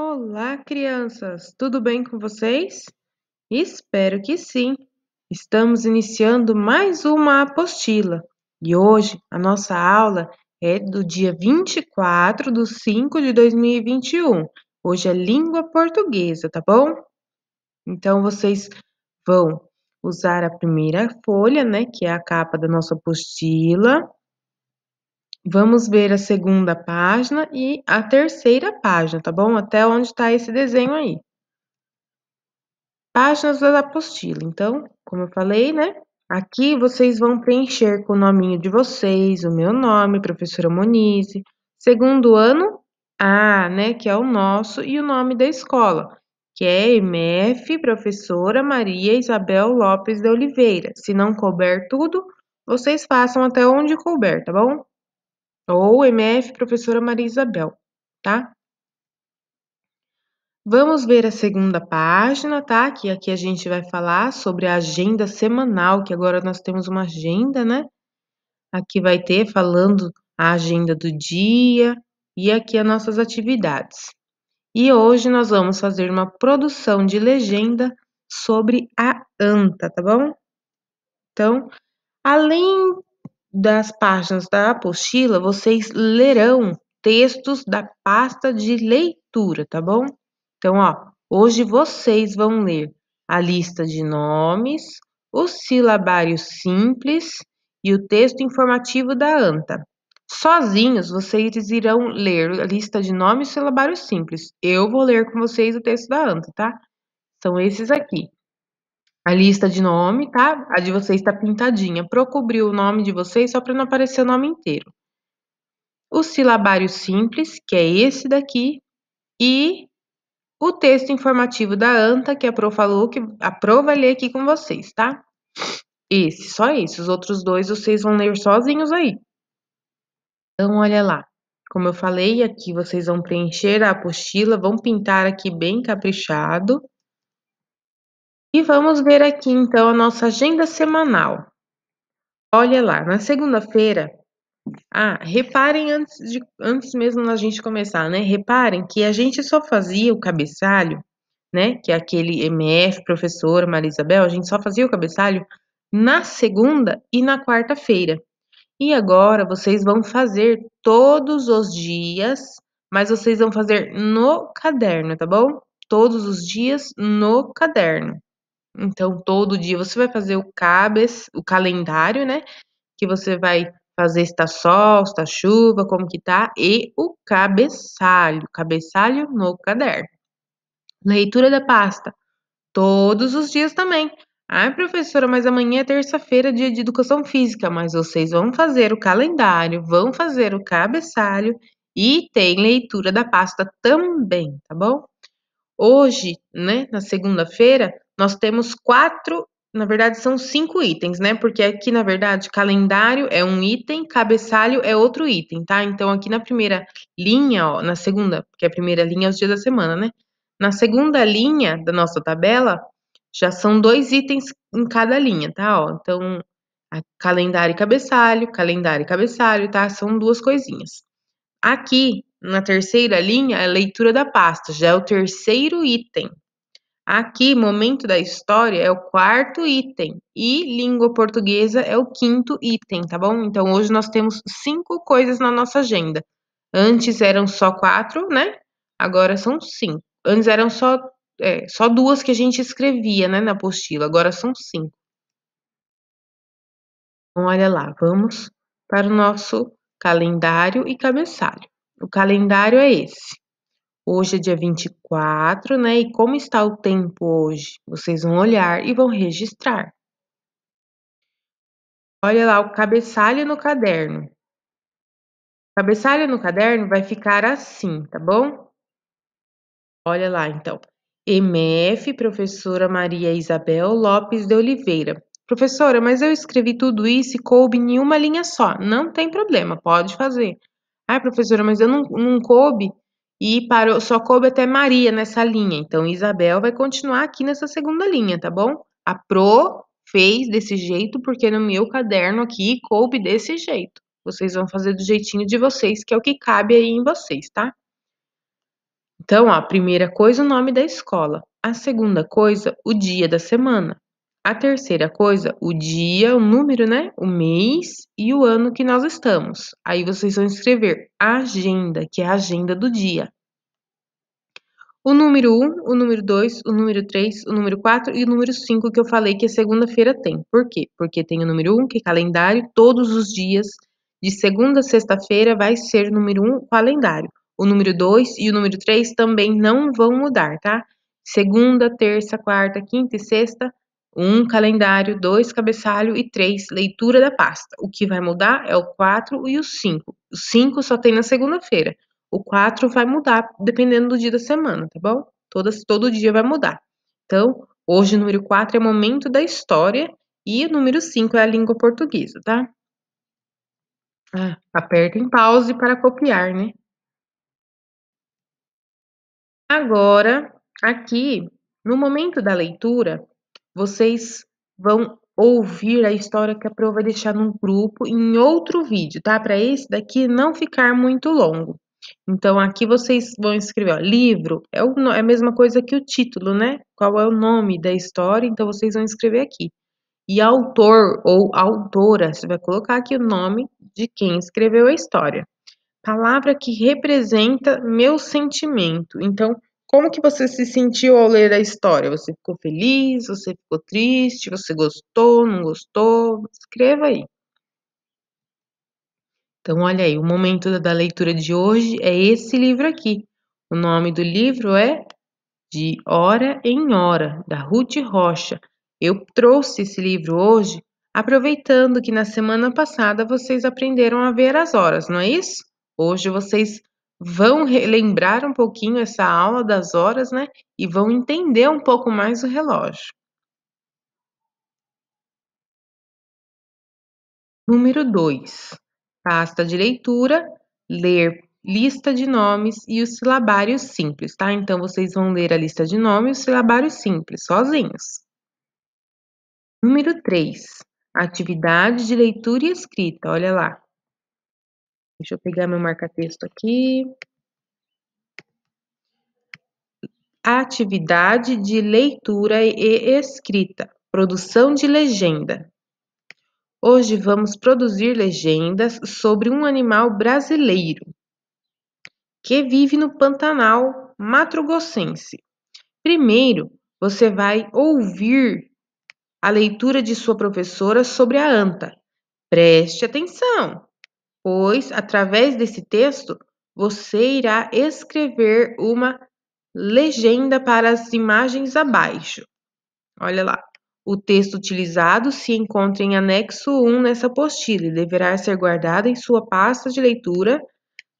Olá, crianças! Tudo bem com vocês? Espero que sim! Estamos iniciando mais uma apostila e hoje a nossa aula é do dia 24 de 5 de 2021. Hoje é língua portuguesa, tá bom? Então vocês vão usar a primeira folha, né, que é a capa da nossa apostila Vamos ver a segunda página e a terceira página, tá bom? Até onde está esse desenho aí. Páginas da apostila. Então, como eu falei, né? Aqui vocês vão preencher com o nominho de vocês, o meu nome, professora Moniz, segundo ano A, né, que é o nosso, e o nome da escola, que é MF Professora Maria Isabel Lopes de Oliveira. Se não couber tudo, vocês façam até onde couber, tá bom? ou MF Professora Maria Isabel, tá? Vamos ver a segunda página, tá? Que aqui a gente vai falar sobre a agenda semanal, que agora nós temos uma agenda, né? Aqui vai ter falando a agenda do dia e aqui as nossas atividades. E hoje nós vamos fazer uma produção de legenda sobre a anta, tá bom? Então, além das páginas da apostila, vocês lerão textos da pasta de leitura, tá bom? Então, ó, hoje vocês vão ler a lista de nomes, o silabário simples e o texto informativo da ANTA. Sozinhos, vocês irão ler a lista de nomes e silabário simples. Eu vou ler com vocês o texto da ANTA, tá? São esses aqui a lista de nome, tá? A de vocês está pintadinha. Procobriu o nome de vocês só para não aparecer o nome inteiro. O silabário simples, que é esse daqui, e o texto informativo da ANTA, que a Pro falou, que a Pro vai ler aqui com vocês, tá? Esse, só esse. Os outros dois vocês vão ler sozinhos aí. Então, olha lá. Como eu falei, aqui vocês vão preencher a apostila, vão pintar aqui bem caprichado. E vamos ver aqui então a nossa agenda semanal. Olha lá, na segunda-feira. Ah, reparem antes, de, antes mesmo da gente começar, né? Reparem que a gente só fazia o cabeçalho, né? Que é aquele MF, professora Marisabel, a gente só fazia o cabeçalho na segunda e na quarta-feira. E agora vocês vão fazer todos os dias, mas vocês vão fazer no caderno, tá bom? Todos os dias no caderno. Então, todo dia você vai fazer o CABES, o calendário, né? Que você vai fazer se tá sol, se tá chuva, como que tá, e o cabeçalho, cabeçalho no caderno. Leitura da pasta, todos os dias também. Ai, ah, professora, mas amanhã é terça-feira, dia de educação física, mas vocês vão fazer o calendário, vão fazer o cabeçalho e tem leitura da pasta também, tá bom? Hoje, né, na segunda-feira, nós temos quatro, na verdade são cinco itens, né? Porque aqui, na verdade, calendário é um item, cabeçalho é outro item, tá? Então, aqui na primeira linha, ó, na segunda, porque a primeira linha é os dias da semana, né? Na segunda linha da nossa tabela, já são dois itens em cada linha, tá? Ó, então, calendário e cabeçalho, calendário e cabeçalho, tá? São duas coisinhas. Aqui, na terceira linha, é a leitura da pasta, já é o terceiro item, Aqui, momento da história é o quarto item e língua portuguesa é o quinto item, tá bom? Então hoje nós temos cinco coisas na nossa agenda. Antes eram só quatro, né? Agora são cinco. Antes eram só, é, só duas que a gente escrevia, né, na apostila. Agora são cinco. Então, olha lá, vamos para o nosso calendário e cabeçalho. O calendário é esse. Hoje é dia 24, né? E como está o tempo hoje? Vocês vão olhar e vão registrar. Olha lá o cabeçalho no caderno. O cabeçalho no caderno vai ficar assim, tá bom? Olha lá, então. MF, professora Maria Isabel Lopes de Oliveira. Professora, mas eu escrevi tudo isso e coube em uma linha só. Não tem problema, pode fazer. Ah, professora, mas eu não, não coube e parou, só coube até Maria nessa linha. Então, Isabel vai continuar aqui nessa segunda linha, tá bom? A Pro fez desse jeito porque no meu caderno aqui coube desse jeito. Vocês vão fazer do jeitinho de vocês, que é o que cabe aí em vocês, tá? Então, ó, a primeira coisa, o nome da escola. A segunda coisa, o dia da semana. A terceira coisa, o dia, o número, né? O mês e o ano que nós estamos. Aí vocês vão escrever agenda, que é a agenda do dia. O número 1, o número 2, o número 3, o número 4 e o número 5 que eu falei que a segunda-feira tem. Por quê? Porque tem o número 1, que é calendário, todos os dias, de segunda a sexta-feira, vai ser o número 1, calendário. O número 2 e o número 3 também não vão mudar, tá? Segunda, terça, quarta, quinta e sexta um calendário, dois cabeçalho e três leitura da pasta. O que vai mudar é o 4 e o 5. O 5 só tem na segunda-feira. O 4 vai mudar dependendo do dia da semana, tá bom? Todas, todo dia vai mudar. Então, hoje o número 4 é momento da história e o número 5 é a língua portuguesa, tá? Ah, aperta em pause para copiar, né? Agora, aqui, no momento da leitura, vocês vão ouvir a história que a Pro vai deixar no grupo em outro vídeo, tá? Para esse daqui não ficar muito longo. Então, aqui vocês vão escrever, ó, livro, é, o, é a mesma coisa que o título, né? Qual é o nome da história, então vocês vão escrever aqui. E autor ou autora, você vai colocar aqui o nome de quem escreveu a história. Palavra que representa meu sentimento. Então, como que você se sentiu ao ler a história? Você ficou feliz? Você ficou triste? Você gostou? Não gostou? Escreva aí. Então, olha aí, o momento da leitura de hoje é esse livro aqui. O nome do livro é De Hora em Hora, da Ruth Rocha. Eu trouxe esse livro hoje aproveitando que na semana passada vocês aprenderam a ver as horas, não é isso? Hoje vocês vão relembrar um pouquinho essa aula das horas, né? E vão entender um pouco mais o relógio. Número 2. Pasta de leitura, ler lista de nomes e os silabários simples, tá? Então, vocês vão ler a lista de nomes e os silabários simples, sozinhos. Número 3. Atividade de leitura e escrita, olha lá. Deixa eu pegar meu marca-texto aqui. Atividade de leitura e escrita. Produção de legenda. Hoje vamos produzir legendas sobre um animal brasileiro que vive no Pantanal Mato-grossense. Primeiro, você vai ouvir a leitura de sua professora sobre a anta. Preste atenção! pois através desse texto você irá escrever uma legenda para as imagens abaixo. Olha lá. O texto utilizado se encontra em anexo 1 nessa apostila e deverá ser guardado em sua pasta de leitura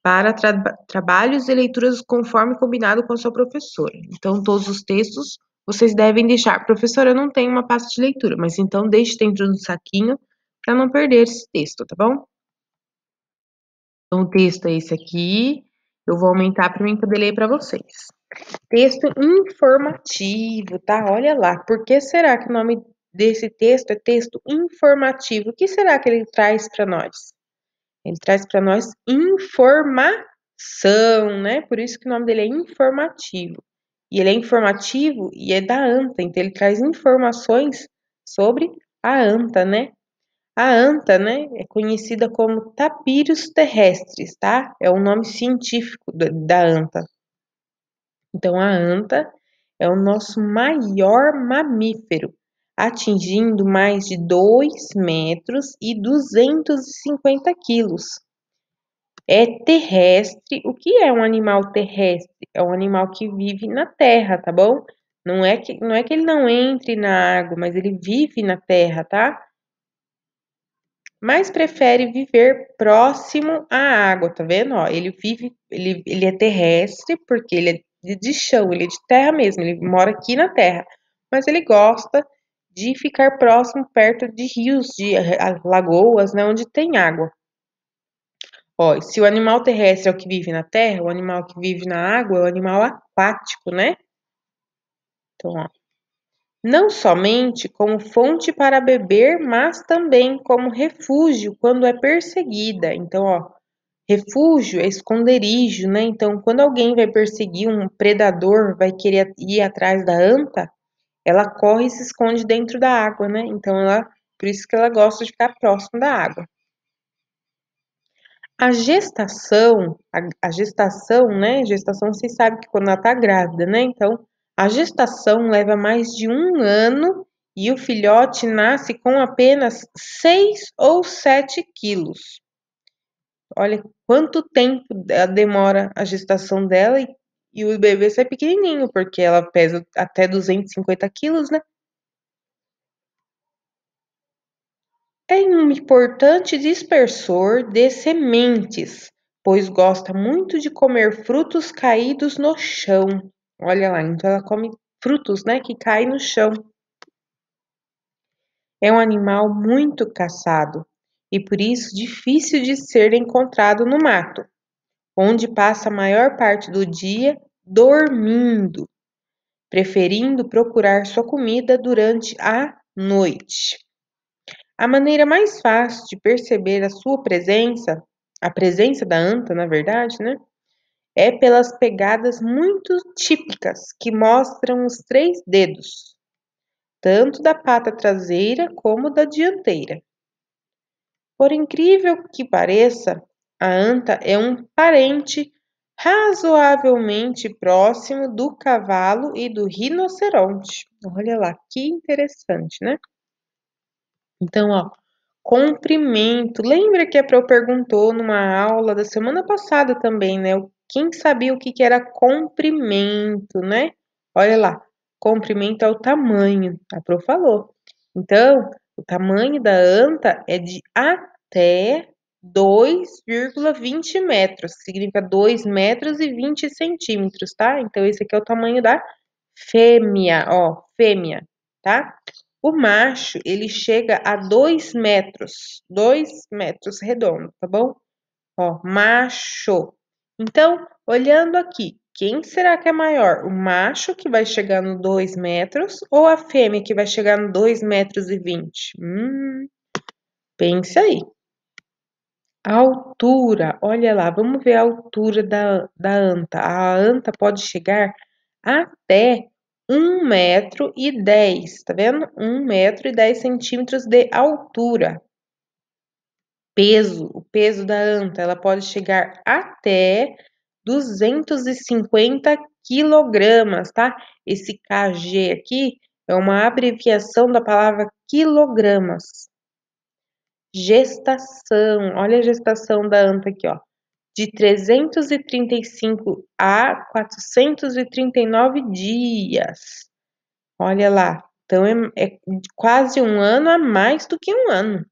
para tra trabalhos e leituras conforme combinado com a sua professora. Então, todos os textos vocês devem deixar. Professora, eu não tenho uma pasta de leitura, mas então deixe dentro do saquinho para não perder esse texto, tá bom? Então, o texto é esse aqui. Eu vou aumentar para mim poder ler para vocês. Texto informativo, tá? Olha lá. Por que será que o nome desse texto é texto informativo? O que será que ele traz para nós? Ele traz para nós informação, né? Por isso que o nome dele é informativo. E ele é informativo e é da ANTA, então ele traz informações sobre a ANTA, né? A anta, né, é conhecida como tapírios terrestres, tá? É o nome científico da anta. Então, a anta é o nosso maior mamífero, atingindo mais de 2 metros e 250 quilos. É terrestre. O que é um animal terrestre? É um animal que vive na terra, tá bom? Não é que, não é que ele não entre na água, mas ele vive na terra, tá? mas prefere viver próximo à água, tá vendo? Ó, ele vive, ele, ele é terrestre, porque ele é de chão, ele é de terra mesmo, ele mora aqui na terra, mas ele gosta de ficar próximo, perto de rios, de eh, lagoas, né, onde tem água. Ó, se o animal terrestre é o que vive na terra, o animal que vive na água é o animal aquático, né? Então, ó, não somente como fonte para beber, mas também como refúgio quando é perseguida. Então, ó, refúgio é esconderijo, né? Então, quando alguém vai perseguir um predador, vai querer ir atrás da anta, ela corre e se esconde dentro da água, né? Então, ela, por isso que ela gosta de ficar próximo da água. A gestação, a, a gestação, né? Gestação, vocês sabem que quando ela tá grávida, né? Então, a gestação leva mais de um ano e o filhote nasce com apenas 6 ou 7 quilos. Olha quanto tempo eh, demora a gestação dela e, e o bebê sai pequenininho, porque ela pesa até 250 quilos, né? É um importante dispersor de sementes, pois gosta muito de comer frutos caídos no chão. Olha lá, então ela come frutos, né, que caem no chão. É um animal muito caçado e por isso difícil de ser encontrado no mato, onde passa a maior parte do dia dormindo, preferindo procurar sua comida durante a noite. A maneira mais fácil de perceber a sua presença, a presença da anta, na verdade, né, é pelas pegadas muito típicas que mostram os três dedos, tanto da pata traseira como da dianteira. Por incrível que pareça, a anta é um parente razoavelmente próximo do cavalo e do rinoceronte. Olha lá, que interessante, né? Então, ó, comprimento. Lembra que a Pro perguntou numa aula da semana passada também, né? O quem sabia o que, era comprimento, né? Olha lá, comprimento é o tamanho, a Pro falou. Então, o tamanho da anta é de até 2,20 metros, significa 2 metros e 20 centímetros, tá? Então, esse aqui é o tamanho da fêmea, ó, fêmea, tá? O macho, ele chega a 2 metros, 2 metros redondo, tá bom? Ó, macho, então, olhando aqui, quem será que é maior? O macho que vai chegar no 2 metros ou a fêmea que vai chegar no 2 metros e 20? Hum, pense aí. A altura, olha lá, vamos ver a altura da, da anta. A anta pode chegar até 1 metro e 10, tá vendo? 1 metro e 10 centímetros de altura peso, o peso da anta, ela pode chegar até 250 quilogramas, tá? Esse kg aqui é uma abreviação da palavra quilogramas. Gestação, olha a gestação da anta aqui, ó. De 335 a 439 dias. Olha lá, então é, é quase um ano a mais do que um ano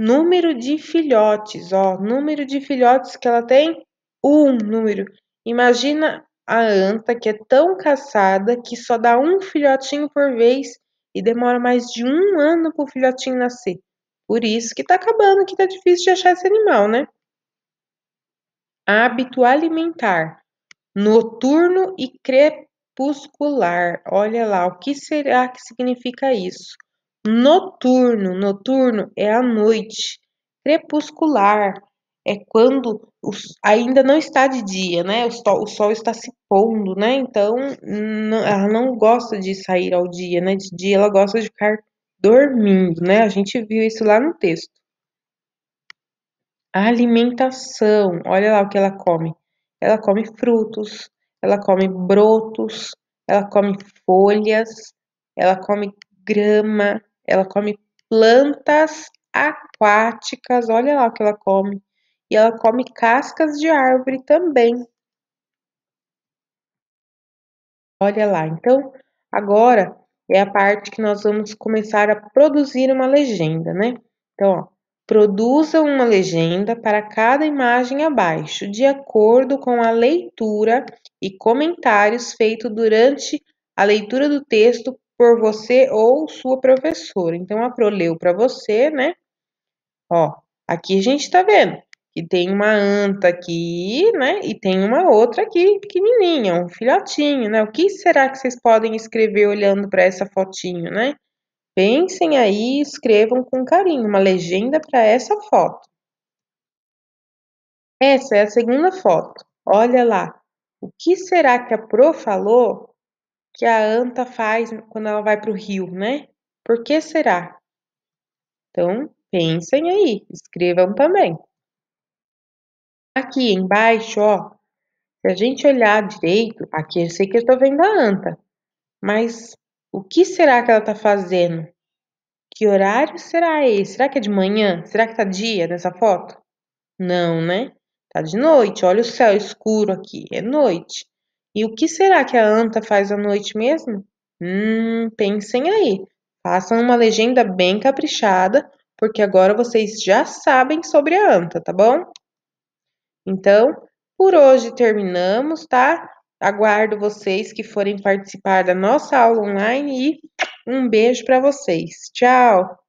número de filhotes, ó, número de filhotes que ela tem, um número. Imagina a anta que é tão caçada que só dá um filhotinho por vez e demora mais de um ano para o filhotinho nascer. Por isso que tá acabando, que tá difícil de achar esse animal, né? Hábito alimentar noturno e crepuscular. Olha lá, o que será que significa isso? Noturno, noturno é a noite. Crepuscular é quando os, ainda não está de dia, né? O sol, o sol está se pondo, né? Então, ela não gosta de sair ao dia, né? De dia ela gosta de ficar dormindo, né? A gente viu isso lá no texto. A alimentação, olha lá o que ela come. Ela come frutos, ela come brotos, ela come folhas, ela come grama, ela come plantas aquáticas, olha lá o que ela come. E ela come cascas de árvore também. Olha lá, então agora é a parte que nós vamos começar a produzir uma legenda, né? Então, ó, produza uma legenda para cada imagem abaixo, de acordo com a leitura e comentários feitos durante a leitura do texto por você ou sua professora. Então, a pro leu para você, né? Ó, aqui a gente tá vendo que tem uma anta aqui, né? E tem uma outra aqui, pequenininha, um filhotinho, né? O que será que vocês podem escrever olhando para essa fotinho, né? Pensem aí e escrevam com carinho uma legenda para essa foto. Essa é a segunda foto. Olha lá. O que será que a Pro falou que a anta faz quando ela vai para o rio, né? Por que será? Então, pensem aí, escrevam também. Aqui embaixo, ó, se a gente olhar direito, aqui eu sei que eu estou vendo a anta, mas o que será que ela está fazendo? Que horário será esse? Será que é de manhã? Será que está dia nessa foto? Não, né? Tá de noite. Olha o céu escuro aqui. É noite. E o que será que a anta faz à noite mesmo? Hum, pensem aí. Façam uma legenda bem caprichada, porque agora vocês já sabem sobre a anta, tá bom? Então, por hoje terminamos, tá? Aguardo vocês que forem participar da nossa aula online e um beijo para vocês. Tchau!